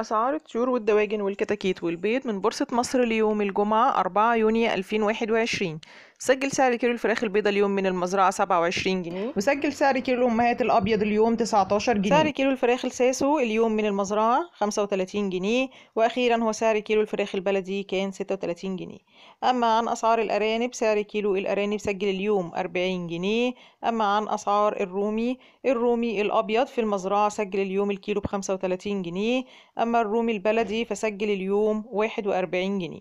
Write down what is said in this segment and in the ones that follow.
أسعار الطيور والدواجن والكتاكيت والبيض من بورصة مصر ليوم الجمعة 4 يونيو 2021 سجل سعر كيلو الفراخ البيضاء اليوم من المزرعة 27 جنيه وسجل سعر كيلو الأمهات الأبيض اليوم 19 جنيه سعر كيلو الفراخ الساسو اليوم من المزرعة 35 جنيه وأخيرا هو سعر كيلو الفراخ البلدي كان 36 جنيه أما عن أسعار الأرانب سعر كيلو الأرانب سجل اليوم 40 جنيه أما عن أسعار الرومي الرومي الأبيض في المزرعة سجل اليوم الكيلو ب 35 جنيه أما أما الرومي البلدي فسجل اليوم 41 جنيه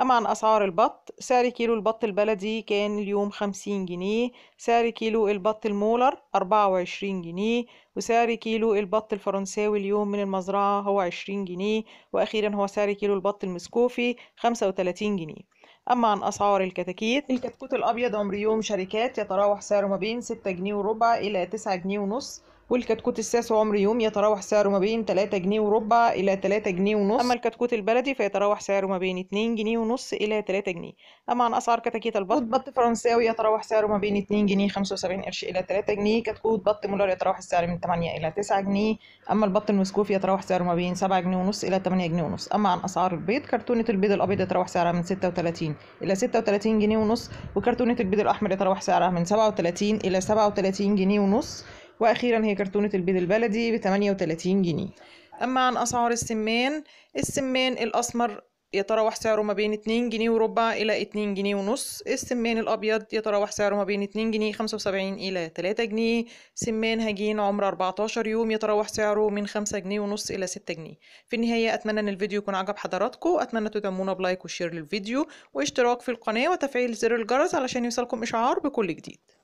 أما عن أسعار البط سعر كيلو البط البلدي كان اليوم 50 جنيه سعر كيلو البط المولر 24 جنيه وسعر كيلو البط الفرنساوي اليوم من المزرعة هو 20 جنيه وأخيرا هو سعر كيلو البط المسكوفي 35 جنيه أما عن أسعار الكتاكيت الكتكوت الأبيض عمر يوم شركات يتراوح سعره ما بين 6 جنيه وربع إلى 9 جنيه ونص والكتكوت الساس عمر يوم يتراوح سعره ما بين 3 جنيه وربع إلى 3 جنيه ونص أما الكتكوت البلدي فيتراوح سعره ما بين 2 جنيه ونص إلى 3 جنيه أما عن أسعار كتاكيت البط بط فرنساوي يتراوح سعره ما بين 2 جنيه 75 قرش إلى 3 جنيه كتكوت بط مولر يتراوح السعر من 8 إلى 9 جنيه أما البط المسكوفي يتراوح سعره ما بين 7 جنيه ونص إلى 8 جنيه ونص أما عن أسعار البيض كرتونة البيض الأبيض يتراوح سعرها من 36 إلى 36 جنيه ونص وكرتونة البيض الأحمر يتراوح سعرها من 37 إلى 37 جنيه ونص وأخيرا هي كرتونة البيض البلدي ب 38 جنيه أما عن أسعار السمان السمان الأسمر يتراوح سعره ما بين 2 جنيه وربع إلى 2 جنيه ونص السمان الأبيض يتراوح سعره ما بين 2 جنيه 75 إلى 3 جنيه سمان هجين عمر 14 يوم يتراوح سعره من 5 جنيه ونص إلى 6 جنيه في النهاية أتمنى أن الفيديو يكون عجب حضراتكم أتمنى تدعمونا بلايك وشير للفيديو واشتراك في القناة وتفعيل زر الجرس علشان يوصلكم إشعار بكل جديد